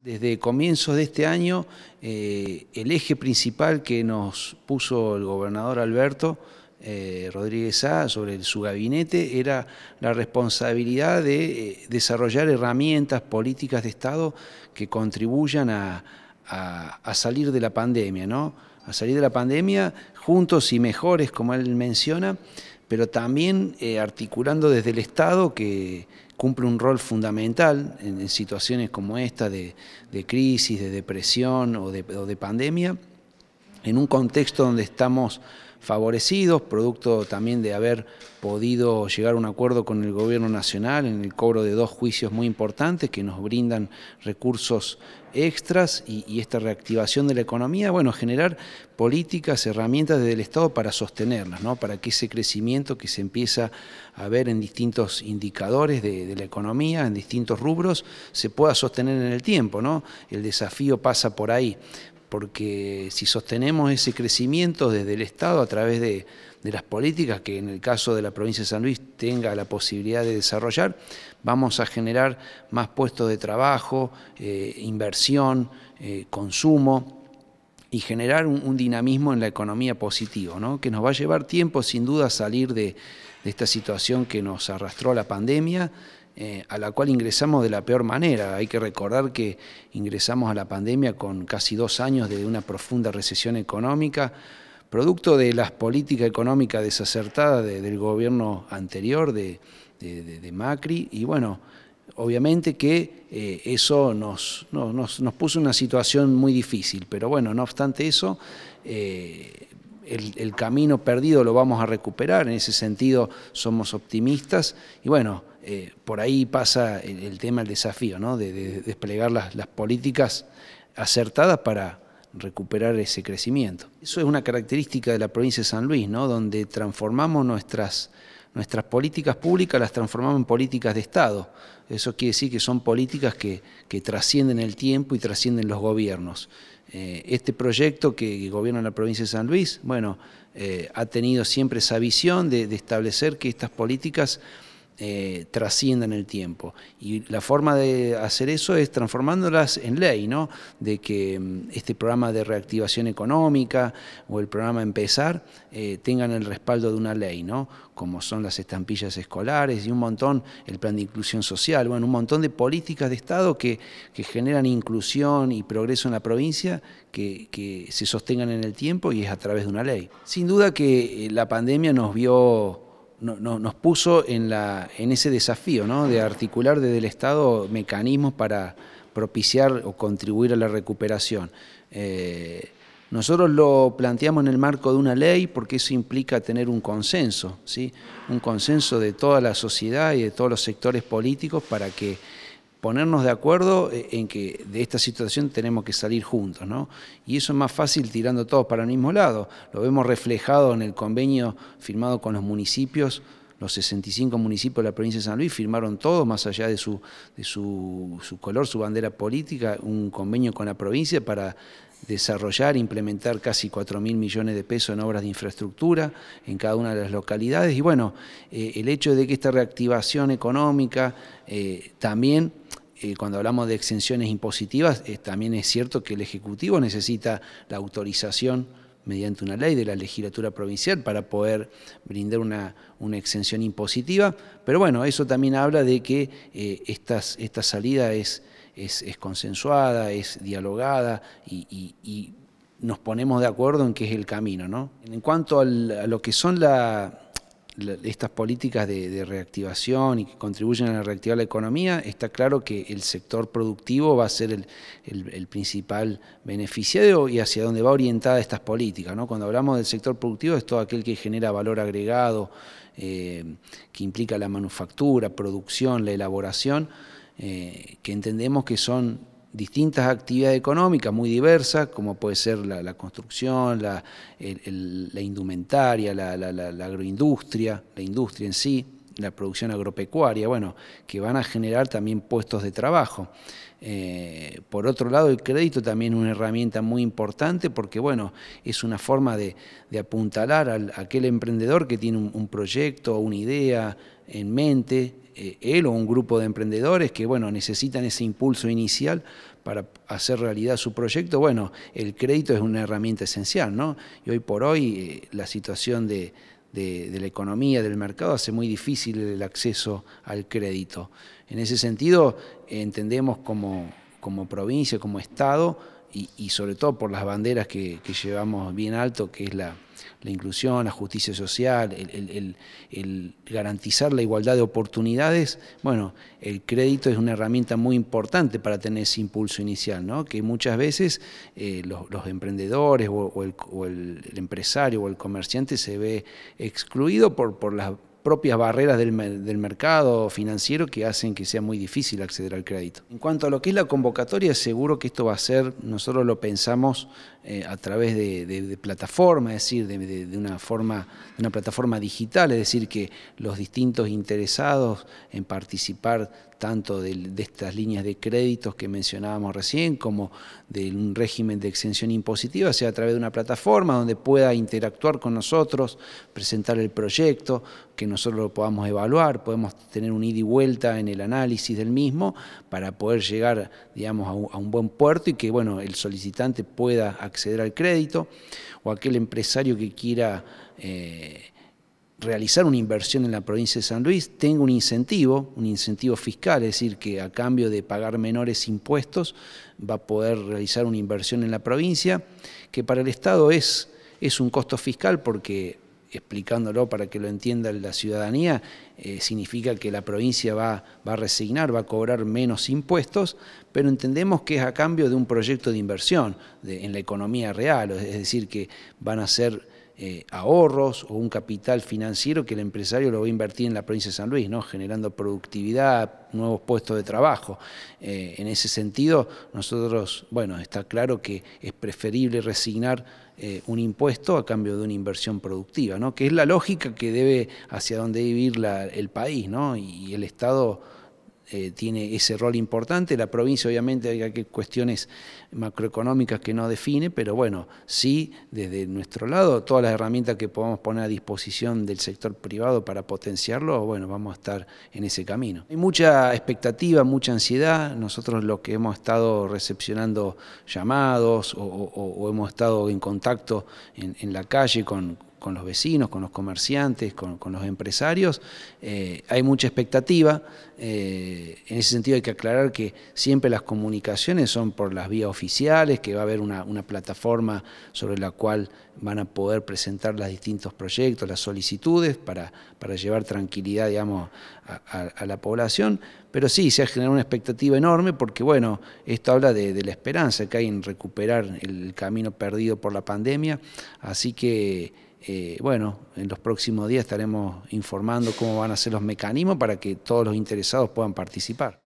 Desde comienzos de este año, eh, el eje principal que nos puso el gobernador Alberto eh, Rodríguez A sobre su gabinete era la responsabilidad de eh, desarrollar herramientas políticas de Estado que contribuyan a salir de la pandemia, ¿no? A salir de la pandemia juntos y mejores, como él menciona, pero también articulando desde el Estado que cumple un rol fundamental en, situaciones como esta de, crisis, de depresión o de pandemia en un contexto donde estamos favorecidos, producto también de haber podido llegar a un acuerdo con el gobierno nacional en el cobro de dos juicios muy importantes que nos brindan recursos extras y, esta reactivación de la economía, bueno, generar políticas, herramientas desde el Estado para sostenerlas, ¿no? para que ese crecimiento que se empieza a ver en distintos indicadores de, de la economía, en distintos rubros, se pueda sostener en el tiempo. ¿no? El desafío pasa por ahí porque si sostenemos ese crecimiento desde el Estado a través de, las políticas que en el caso de la provincia de San Luis tenga la posibilidad de desarrollar, vamos a generar más puestos de trabajo, eh, inversión, eh, consumo y generar un, dinamismo en la economía positivo, ¿no? que nos va a llevar tiempo sin duda a salir de esta situación que nos arrastró la pandemia, eh, a la cual ingresamos de la peor manera. Hay que recordar que ingresamos a la pandemia con casi dos años de una profunda recesión económica, producto de las políticas económicas desacertadas del gobierno anterior, de, Macri, y bueno, obviamente que eh, eso nos, nos, puso una situación muy difícil, pero bueno, no obstante eso, eh, el, el, camino perdido lo vamos a recuperar, en ese sentido somos optimistas y bueno, eh, por ahí pasa el, tema, el desafío, ¿no? de, desplegar las, políticas acertadas para recuperar ese crecimiento. Eso es una característica de la provincia de San Luis, ¿no? donde transformamos nuestras, políticas públicas, las transformamos en políticas de Estado. Eso quiere decir que son políticas que, trascienden el tiempo y trascienden los gobiernos. Eh, este proyecto que gobierna la provincia de San Luis, bueno, eh, ha tenido siempre esa visión de, de establecer que estas políticas eh, trasciendan el tiempo. Y la forma de hacer eso es transformándolas en ley, ¿no? De que mm, este programa de reactivación económica o el programa Empezar eh, tengan el respaldo de una ley, ¿no? Como son las estampillas escolares y un montón, el plan de inclusión social, bueno, un montón de políticas de Estado que, generan inclusión y progreso en la provincia que se sostengan en el tiempo y es a través de una ley. Sin duda que eh, la pandemia nos vio nos puso en, la, en ese desafío ¿no? de articular desde el Estado mecanismos para propiciar o contribuir a la recuperación. Eh, nosotros lo planteamos en el marco de una ley porque eso implica tener un consenso, ¿sí? un consenso de toda la sociedad y de todos los sectores políticos para que ponernos de acuerdo eh, en que de esta situación tenemos que salir juntos, ¿no? Y eso es más fácil tirando todos para el mismo lado. Lo vemos reflejado en el convenio firmado con los municipios. Los 65 municipios de la provincia de San Luis firmaron todos, más allá de su, de su, color, su bandera política, un convenio con la provincia para desarrollar, implementar casi 4 mil millones de pesos en obras de infraestructura en cada una de las localidades. Y bueno, eh, el hecho de que esta reactivación económica eh, también eh, cuando hablamos de exenciones impositivas, eh, también es cierto que el Ejecutivo necesita la autorización mediante una ley de la legislatura provincial para poder brindar una, una exención impositiva, pero bueno, eso también habla de que eh, esta salida es, consensuada, es dialogada y, nos ponemos de acuerdo en qué es el camino. ¿no? En cuanto a lo que son la estas políticas de, reactivación y que contribuyen a reactivar la economía, está claro que el sector productivo va a ser el, principal beneficiario y hacia dónde va orientada estas políticas. Cuando hablamos del sector productivo es todo aquel que genera valor agregado, eh, que implica la manufactura, producción, la elaboración, eh, que entendemos que son distintas actividades económicas muy diversas, como puede ser la, construcción, la, indumentaria, la agroindustria, la industria en sí, la producción agropecuaria, bueno, que van a generar también puestos de trabajo. Eh, por otro lado, el crédito también es una herramienta muy importante porque, bueno, es una forma de, apuntalar a aquel emprendedor que tiene un, proyecto o una idea en mente, eh, él o un grupo de emprendedores que, bueno, necesitan ese impulso inicial para hacer realidad su proyecto. Bueno, el crédito es una herramienta esencial, ¿no? Y hoy por hoy eh, la situación de de, la economía, del mercado, hace muy difícil el acceso al crédito. En ese sentido, entendemos como provincia, como Estado, y, sobre todo por las banderas que, llevamos bien alto, que es la, inclusión, la justicia social, el, garantizar la igualdad de oportunidades, bueno, el crédito es una herramienta muy importante para tener ese impulso inicial, ¿no? que muchas veces eh, los, emprendedores o, el, empresario o el comerciante se ve excluido por, por las propias barreras del, mercado financiero que hacen que sea muy difícil acceder al crédito. En cuanto a lo que es la convocatoria, seguro que esto va a ser, nosotros lo pensamos eh, a través de, plataforma, es decir, de, una forma, una plataforma digital, es decir, que los distintos interesados en participar tanto de, estas líneas de créditos que mencionábamos recién, como de un régimen de exención impositiva, sea a través de una plataforma donde pueda interactuar con nosotros, presentar el proyecto, que nosotros lo podamos evaluar, podemos tener un ida y vuelta en el análisis del mismo para poder llegar, digamos, a un, buen puerto y que, bueno, el solicitante pueda acceder acceder al crédito, o aquel empresario que quiera eh, realizar una inversión en la provincia de San Luis tenga un incentivo, un incentivo fiscal, es decir, que a cambio de pagar menores impuestos va a poder realizar una inversión en la provincia, que para el Estado es, es un costo fiscal porque explicándolo para que lo entienda la ciudadanía, eh, significa que la provincia va, va, a resignar, va a cobrar menos impuestos, pero entendemos que es a cambio de un proyecto de inversión en la economía real, es decir, que van a ser eh, ahorros o un capital financiero que el empresario lo va a invertir en la provincia de San Luis, ¿no? generando productividad, nuevos puestos de trabajo. Eh, en ese sentido, nosotros, bueno, está claro que es preferible resignar eh, un impuesto a cambio de una inversión productiva, ¿no? que es la lógica que debe hacia dónde vivir el país ¿no? y el Estado eh, tiene ese rol importante. La provincia, obviamente, hay cuestiones macroeconómicas que no define, pero bueno, sí, desde nuestro lado, todas las herramientas que podamos poner a disposición del sector privado para potenciarlo, bueno, vamos a estar en ese camino. Hay mucha expectativa, mucha ansiedad. Nosotros lo que hemos estado recepcionando llamados o, hemos estado en contacto en la calle con con los vecinos, con los comerciantes, con, los empresarios, eh, hay mucha expectativa. Eh, en ese sentido hay que aclarar que siempre las comunicaciones son por las vías oficiales, que va a haber una, plataforma sobre la cual van a poder presentar los distintos proyectos, las solicitudes, para, para llevar tranquilidad, digamos, a, la población. Pero sí, se ha generado una expectativa enorme porque, bueno, esto habla de la esperanza que hay en recuperar el camino perdido por la pandemia. Así que eh, bueno, en los próximos días estaremos informando cómo van a ser los mecanismos para que todos los interesados puedan participar.